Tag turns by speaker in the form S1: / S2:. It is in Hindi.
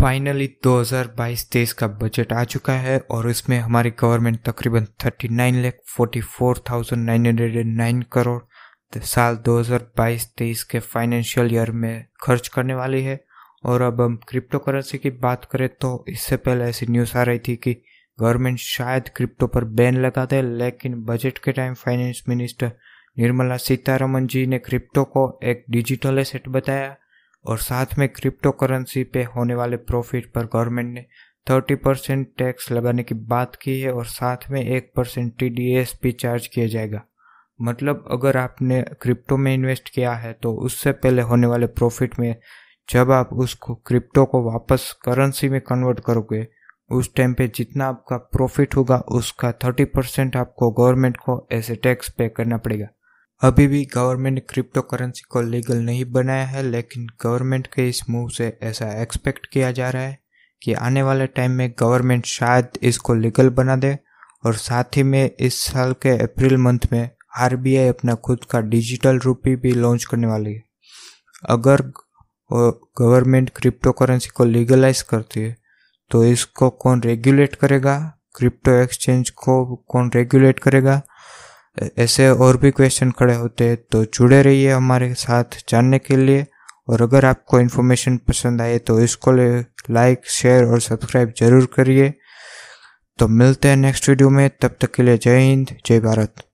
S1: फाइनली 2022-23 का बजट आ चुका है और इसमें हमारी गवर्नमेंट तकरीबन 39 लाख 44,909 करोड़ साल 2022-23 के फाइनेंशियल ईयर में खर्च करने वाली है और अब हम क्रिप्टो करेंसी की बात करें तो इससे पहले ऐसी न्यूज़ आ रही थी कि गवर्नमेंट शायद क्रिप्टो पर बैन लगा दे लेकिन बजट के time finance minister Nirmala Sitharaman ji ने क्रिप्टो को एक डिजिटल एसेट बताया और साथ में क्रिप्टो करेंसी पे होने वाले प्रॉफिट पर गवर्नमेंट ने 30 परसेंट टैक्स लगाने की बात की है और साथ में एक परसेंट टी डी एस भी चार्ज किया जाएगा मतलब अगर आपने क्रिप्टो में इन्वेस्ट किया है तो उससे पहले होने वाले प्रॉफिट में जब आप उसको क्रिप्टो को वापस करेंसी में कन्वर्ट करोगे उस टाइम पे जितना आपका प्रॉफिट होगा उसका थर्टी परसेंट आपको गवर्नमेंट को ऐसे टैक्स पे करना पड़ेगा अभी भी गवर्नमेंट क्रिप्टो करेंसी को लीगल नहीं बनाया है लेकिन गवर्नमेंट के इस मूव से ऐसा एक्सपेक्ट किया जा रहा है कि आने वाले टाइम में गवर्नमेंट शायद इसको लीगल बना दे और साथ ही में इस साल के अप्रैल मंथ में आर अपना खुद का डिजिटल रूपी भी लॉन्च करने वाली है अगर गवर्नमेंट क्रिप्टो करेंसी को लीगलाइज करती है तो इसको कौन रेगुलेट करेगा क्रिप्टो एक्सचेंज को कौन रेगुलेट करेगा ऐसे और भी क्वेश्चन खड़े होते हैं तो जुड़े रहिए हमारे साथ जानने के लिए और अगर आपको इन्फॉर्मेशन पसंद आए तो इसको लाइक शेयर और सब्सक्राइब जरूर करिए तो मिलते हैं नेक्स्ट वीडियो में तब तक के लिए जय हिंद जय भारत